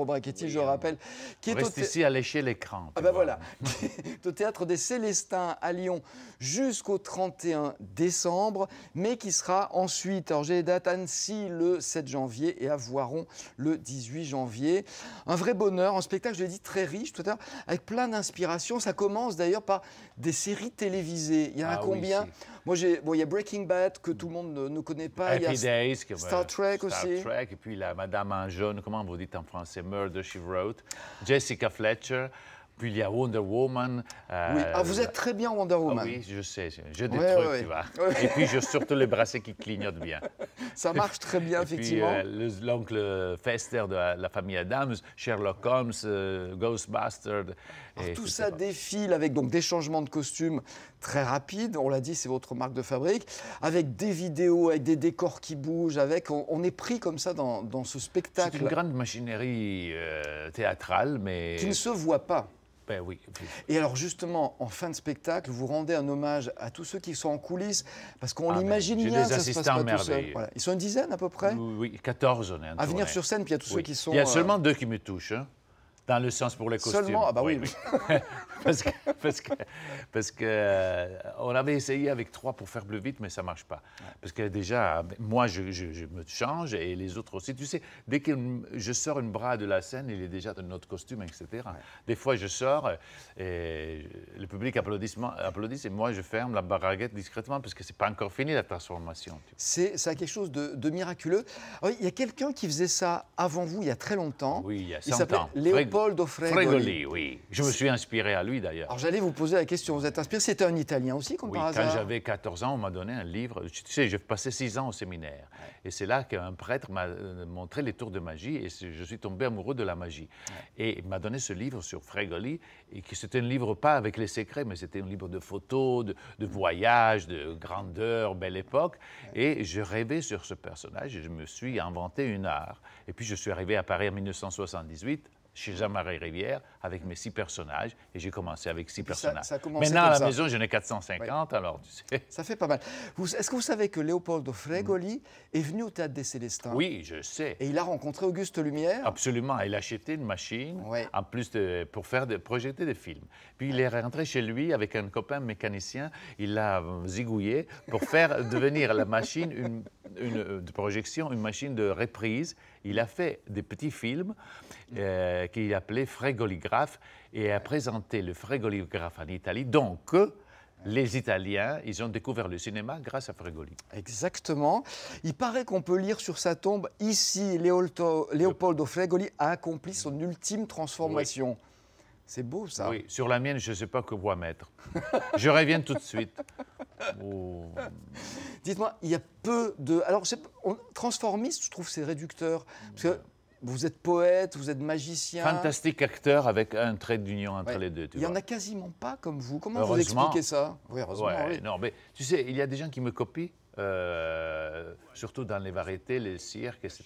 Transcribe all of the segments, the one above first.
Au Brachetti, je hein. rappelle. Qui est reste ici à lécher l'écran. Ah bah voilà, au théâtre des Célestins à Lyon jusqu'au 31 décembre, mais qui sera ensuite, alors j'ai les dates, Annecy le 7 janvier et à Voiron le 18 janvier. Un vrai bonheur, un spectacle, je l'ai dit, très riche tout à l'heure, avec plein d'inspiration. Ça commence d'ailleurs par des séries télévisées. Il y en a ah combien moi, il y a Breaking Bad que tout le monde ne, connaît pas. Happy y Days, Star ben, Trek aussi. Star Trek, et puis la Madame en jaune, comment vous dites en français, Murder, She Wrote, Jessica Fletcher. Puis il y a Wonder Woman. Oui, ah, euh, vous êtes très bien Wonder ah Woman. oui, je sais. J'ai des trucs, tu vois. Et puis, j'ai surtout les bracelets qui clignotent bien. ça marche très bien, effectivement. Euh, l'oncle Fester de la, famille Adams, Sherlock Holmes, Ghostbuster, euh, Ghostbusters. Ah, tout ça défile avec donc des changements de costumes très rapides. On l'a dit, c'est votre marque de fabrique. Avec des vidéos, avec des décors qui bougent, avec. On, est pris comme ça dans, ce spectacle. C'est une grande machinerie euh, théâtrale, mais. Qui ne se voit pas. Ben Et alors justement, en fin de spectacle, vous rendez un hommage à tous ceux qui sont en coulisses, parce qu'on ah, ben, l'imagine bien ça se passe pas tout Voilà. Ils sont une dizaine à peu près Oui, 14 on est À venir sur scène, puis il a tous ceux qui sont... Il y a euh, seulement deux qui me touchent. Hein. Dans le sens pour les costumes. Seulement, ah bah oui. parce que, parce que, parce que euh, on avait essayé avec trois pour faire bleu vite, mais ça marche pas. Parce que déjà, moi, je, je, me change et les autres aussi. Tu sais, dès que je sors une bras de la scène, il est déjà dans notre costume, etc. Des fois, je sors et le public applaudit et moi, je ferme la baraguette discrètement parce que c'est pas encore fini la transformation. C'est quelque chose de, de miraculeux. il y a quelqu'un qui faisait ça avant vous, il y a très longtemps. Oui, il y a 100 ans. Paul Fregoli, oui. Je me suis inspiré à lui d'ailleurs. Alors j'allais vous poser la question, vous êtes inspiré, c'était un Italien aussi comme par Quand j'avais 14 ans, on m'a donné un livre, tu sais, j'ai passé 6 ans au séminaire. Et c'est là qu'un prêtre m'a euh, montré les tours de magie et je suis tombé amoureux de la magie. Et il m'a donné ce livre sur Fregoli, et qui c'était un livre pas avec les secrets, mais c'était un livre de photos, de, voyages, de grandeur, belle époque. Et je rêvais sur ce personnage et je me suis inventé une art. Et puis je suis arrivé à Paris en 1978 chez Jean-Marie Rivière avec mes six personnages et j'ai commencé avec six personnages. Maintenant, à la maison, j'en ai 450, alors tu sais. Ça fait pas mal. Est-ce que vous savez que Leopoldo Fregoli mm. est venu au Théâtre des Célestins Oui, je sais. Et il a rencontré Auguste Lumière Absolument. Il a acheté une machine en plus pour faire de, projeter des films. Puis il est rentré chez lui avec un copain mécanicien. Il l'a zigouillé pour faire devenir la machine une, euh, projection, une machine de reprise il a fait des petits films euh, qu'il appelait frégoligraphe et a présenté le frégoligraphe en Italie. Donc, les Italiens, ils ont découvert le cinéma grâce à Fregoli. Exactement. Il paraît qu'on peut lire sur sa tombe ici, Leopoldo Léopoldo Fregoli a accompli son ultime transformation. C'est beau, ça. Oui, sur la mienne, je ne sais pas que voix mettre. je reviens tout de suite. Oh. Dites-moi, il y a peu de... Alors, transformiste, je trouve, c'est réducteur. Parce que mm. vous êtes poète, vous êtes magicien. Fantastique acteur avec un trait d'union entre les deux. il n'y en a quasiment pas comme vous. Comment vous expliquez ça Oui, heureusement. Non, mais tu sais, il y a des gens qui me copient euh, surtout dans les variétés, les cirques, etc.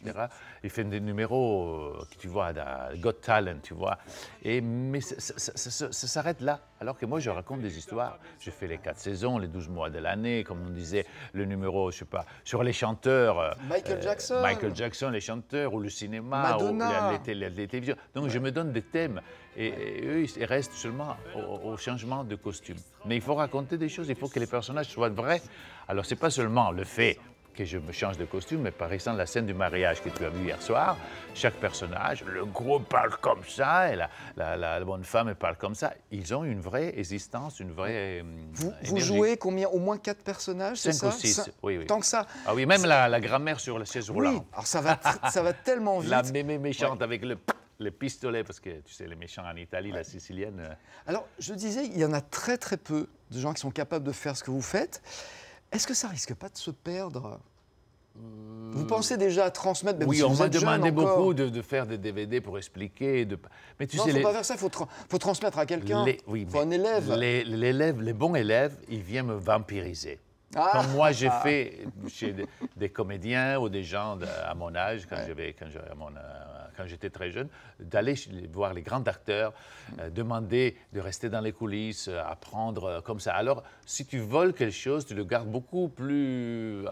Il fait des numéros euh, tu vois, de Got Talent, tu vois. Et, mais ça, s'arrête là. Alors que moi, je raconte des histoires. Je fais les quatre saisons, les 12 mois de l'année, comme on disait, le numéro, je sais pas, sur les chanteurs. Euh, Michael Jackson. Michael Jackson, les chanteurs, ou le cinéma, Madonna. ou les, télévisions. Donc, je me donne des thèmes. Et, eux, ils restent seulement au, au changement de costume. Mais il faut raconter des choses, il faut que les personnages soient vrais. Alors, c'est pas seulement le fait que je me change de costume, mais par exemple, la scène du mariage que tu as vue hier soir, chaque personnage, le gros parle comme ça, et la, la, bonne femme parle comme ça. Ils ont une vraie existence, une vraie. Euh, vous, vous jouez combien Au moins quatre personnages, c'est ça ou six, oui, Tant que ça. Ah oui, même la, grammaire sur la chaise roulante. Oui, alors ça va, ça va tellement vite. La mémé méchante avec le pistolet, parce que tu sais, les méchants en Italie, la sicilienne. Euh. Alors, je disais, il y en a très très peu de gens qui sont capables de faire ce que vous faites. Est-ce que ça risque pas de se perdre hmm. vous pensez déjà à transmettre même Oui, on m'a demandé beaucoup de, faire des DVD pour expliquer. De... Mais tu sais, faut pas faire ça. Il faut, transmettre à quelqu'un. Les... Oui, faut un élève. les, bons élèves, ils viennent me vampiriser. Ah! Comme moi, j'ai ah! fait chez des, comédiens ou des gens à mon âge, euh, quand j'étais très jeune, d'aller voir les grands acteurs, mm. euh, demander de rester dans les coulisses, euh, apprendre comme ça. Alors, si tu voles quelque chose, tu le gardes beaucoup plus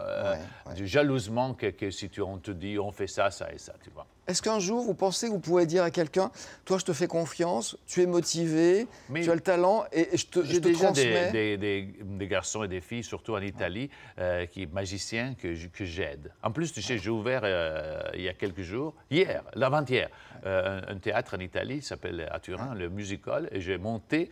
du jalousement que, si on te dit on fait ça, ça et ça, tu vois. Est-ce qu'un jour, vous pensez que vous pouvez dire à quelqu'un Toi, je te fais confiance, tu es motivé, tu as le talent et, je te, je transmets. Des, des, garçons et des filles, surtout en Italie, euh, qui est magicien que, j'aide. En plus, tu sais, j'ai ouvert euh, il y a quelques jours, hier, l'avant-hier, euh, un, théâtre en Italie s'appelle à Turin, le Musical, et j'ai monté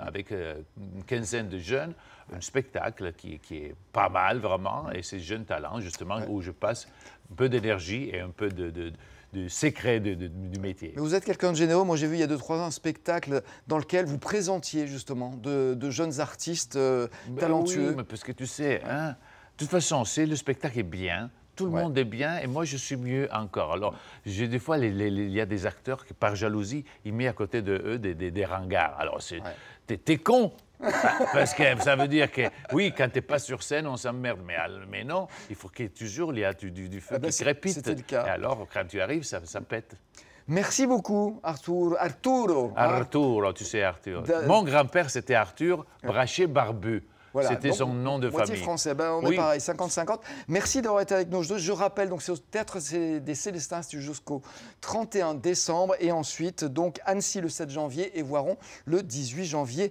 avec une quinzaine de jeunes un spectacle qui, est pas mal vraiment, et ces jeunes talents, justement, où je passe un peu d'énergie et un peu de, du secret du métier. Mais vous êtes quelqu'un de généreux. Moi, j'ai vu il y a deux, trois ans un spectacle dans lequel vous présentiez justement de, jeunes artistes euh, ben talentueux. Oui, mais parce que tu sais, hein, de toute façon, c'est le spectacle est bien, tout le monde est bien et moi, je suis mieux encore. Alors, des fois, il y a des acteurs qui, par jalousie, ils mettent à côté de eux des, des, Alors, c'est. T'es con, bah, parce que ça veut dire que, oui, quand t'es pas sur scène, on s'emmerde. Mais, mais non, il faut qu'il y ait toujours les, du, du, feu ah, qui bah, crépite. C'était le cas. Et alors, quand tu arrives, ça, pète. Merci beaucoup, Arthur. Arturo. Arturo, tu sais, Arthur. Mon grand-père, c'était Arthur Brachet Barbu. C'était son nom de famille. français, ben, on est pareil, 50-50. Merci d'avoir été avec nous. Je rappelle, donc, c'est au Théâtre des Célestins jusqu'au 31 décembre. Et ensuite, donc, Annecy le 7 janvier et Voiron le 18 janvier.